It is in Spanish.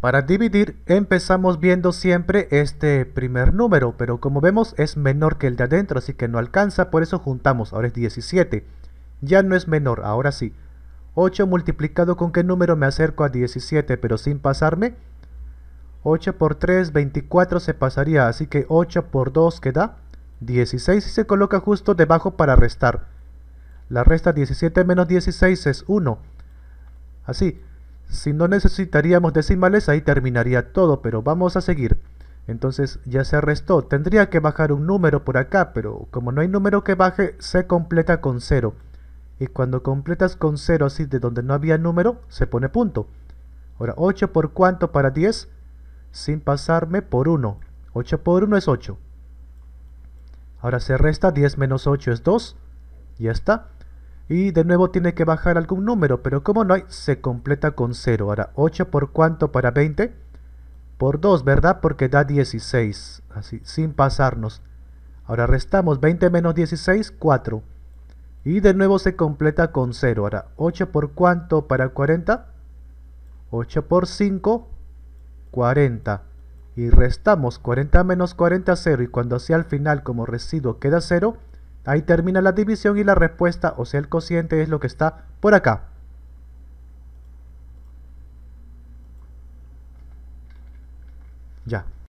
Para dividir empezamos viendo siempre este primer número, pero como vemos es menor que el de adentro, así que no alcanza, por eso juntamos, ahora es 17. Ya no es menor, ahora sí. 8 multiplicado con qué número me acerco a 17, pero sin pasarme. 8 por 3, 24 se pasaría, así que 8 por 2 queda 16 y se coloca justo debajo para restar. La resta 17 menos 16 es 1. Así, si no necesitaríamos decimales, ahí terminaría todo, pero vamos a seguir. Entonces ya se restó. Tendría que bajar un número por acá, pero como no hay número que baje, se completa con 0. Y cuando completas con 0 así de donde no había número, se pone punto. Ahora, 8 por cuánto para 10? Sin pasarme por 1. 8 por 1 es 8. Ahora se resta, 10 menos 8 es 2. Ya está. Y de nuevo tiene que bajar algún número, pero como no hay, se completa con 0. Ahora, 8 por cuánto para 20? Por 2, ¿verdad? Porque da 16, así, sin pasarnos. Ahora restamos 20 menos 16, 4. Y de nuevo se completa con 0. Ahora, 8 por cuánto para 40? 8 por 5, 40. Y restamos 40 menos 40, 0. Y cuando sea al final como residuo queda 0, Ahí termina la división y la respuesta, o sea el cociente, es lo que está por acá. Ya.